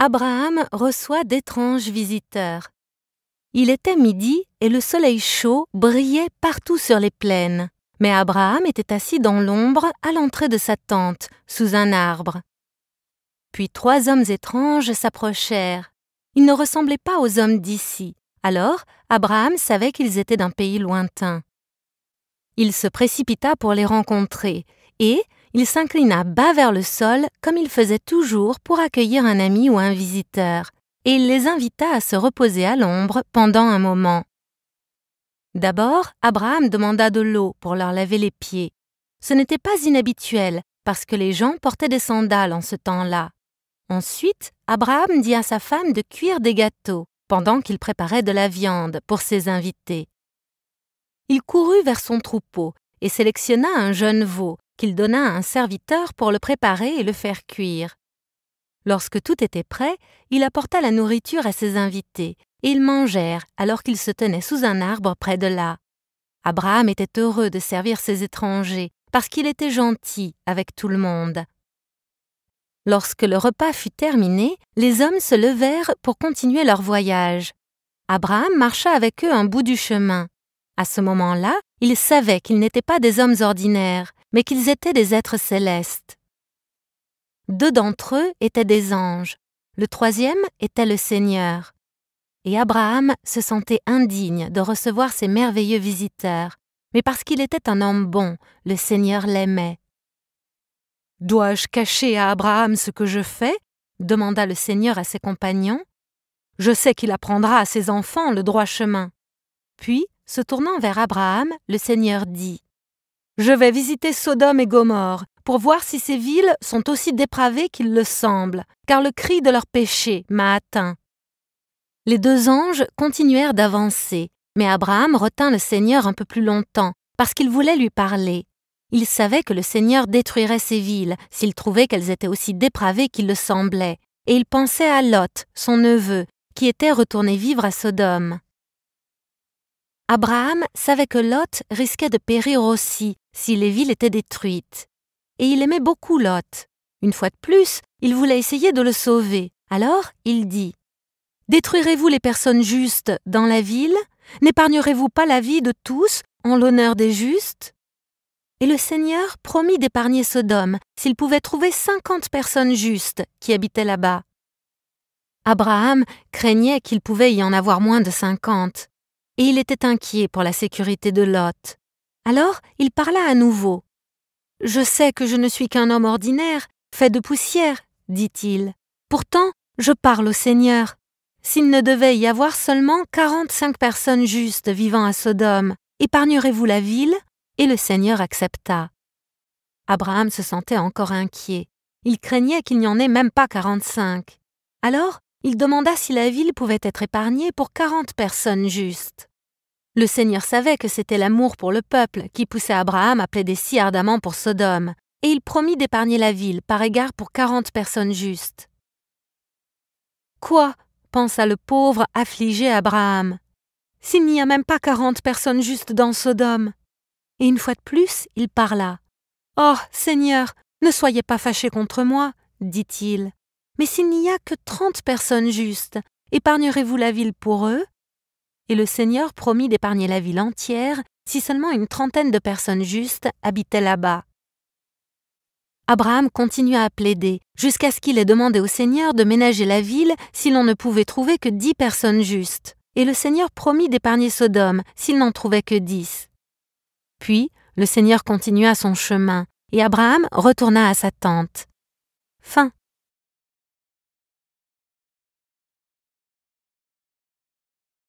Abraham reçoit d'étranges visiteurs. Il était midi et le soleil chaud brillait partout sur les plaines. Mais Abraham était assis dans l'ombre à l'entrée de sa tente, sous un arbre. Puis trois hommes étranges s'approchèrent. Ils ne ressemblaient pas aux hommes d'ici. Alors, Abraham savait qu'ils étaient d'un pays lointain. Il se précipita pour les rencontrer, et, il s'inclina bas vers le sol comme il faisait toujours pour accueillir un ami ou un visiteur, et il les invita à se reposer à l'ombre pendant un moment. D'abord, Abraham demanda de l'eau pour leur laver les pieds. Ce n'était pas inhabituel, parce que les gens portaient des sandales en ce temps-là. Ensuite, Abraham dit à sa femme de cuire des gâteaux, pendant qu'il préparait de la viande pour ses invités. Il courut vers son troupeau et sélectionna un jeune veau, qu'il donna à un serviteur pour le préparer et le faire cuire. Lorsque tout était prêt, il apporta la nourriture à ses invités, et ils mangèrent alors qu'ils se tenaient sous un arbre près de là. Abraham était heureux de servir ses étrangers, parce qu'il était gentil avec tout le monde. Lorsque le repas fut terminé, les hommes se levèrent pour continuer leur voyage. Abraham marcha avec eux un bout du chemin. À ce moment-là, il savait qu'ils n'étaient pas des hommes ordinaires, mais qu'ils étaient des êtres célestes. Deux d'entre eux étaient des anges, le troisième était le Seigneur. Et Abraham se sentait indigne de recevoir ces merveilleux visiteurs, mais parce qu'il était un homme bon, le Seigneur l'aimait. Dois-je cacher à Abraham ce que je fais demanda le Seigneur à ses compagnons. Je sais qu'il apprendra à ses enfants le droit chemin. Puis, se tournant vers Abraham, le Seigneur dit je vais visiter Sodome et Gomorre pour voir si ces villes sont aussi dépravées qu'il le semble, car le cri de leur péché m'a atteint. Les deux anges continuèrent d'avancer, mais Abraham retint le Seigneur un peu plus longtemps, parce qu'il voulait lui parler. Il savait que le Seigneur détruirait ces villes s'il trouvait qu'elles étaient aussi dépravées qu'il le semblait, et il pensait à Lot, son neveu, qui était retourné vivre à Sodome. Abraham savait que Lot risquait de périr aussi si les villes étaient détruites. Et il aimait beaucoup Lot. Une fois de plus, il voulait essayer de le sauver. Alors il dit Détruirez-vous les personnes justes dans la ville N'épargnerez-vous pas la vie de tous en l'honneur des justes Et le Seigneur promit d'épargner Sodome s'il pouvait trouver cinquante personnes justes qui habitaient là-bas. Abraham craignait qu'il pouvait y en avoir moins de cinquante et il était inquiet pour la sécurité de Lot. Alors il parla à nouveau. Je sais que je ne suis qu'un homme ordinaire, fait de poussière, dit-il. Pourtant, je parle au Seigneur. S'il ne devait y avoir seulement quarante-cinq personnes justes vivant à Sodome, épargnerez-vous la ville Et le Seigneur accepta. Abraham se sentait encore inquiet. Il craignait qu'il n'y en ait même pas quarante-cinq. Alors, il demanda si la ville pouvait être épargnée pour quarante personnes justes. Le Seigneur savait que c'était l'amour pour le peuple qui poussait Abraham à plaider si ardemment pour Sodome, et il promit d'épargner la ville par égard pour quarante personnes justes. Quoi pensa le pauvre affligé Abraham. S'il n'y a même pas quarante personnes justes dans Sodome. Et une fois de plus, il parla. Oh, Seigneur, ne soyez pas fâché contre moi, dit-il. Mais s'il n'y a que trente personnes justes, épargnerez-vous la ville pour eux et le Seigneur promit d'épargner la ville entière si seulement une trentaine de personnes justes habitaient là-bas. Abraham continua à plaider, jusqu'à ce qu'il ait demandé au Seigneur de ménager la ville si l'on ne pouvait trouver que dix personnes justes, et le Seigneur promit d'épargner Sodome s'il n'en trouvait que dix. Puis, le Seigneur continua son chemin, et Abraham retourna à sa tente. Fin.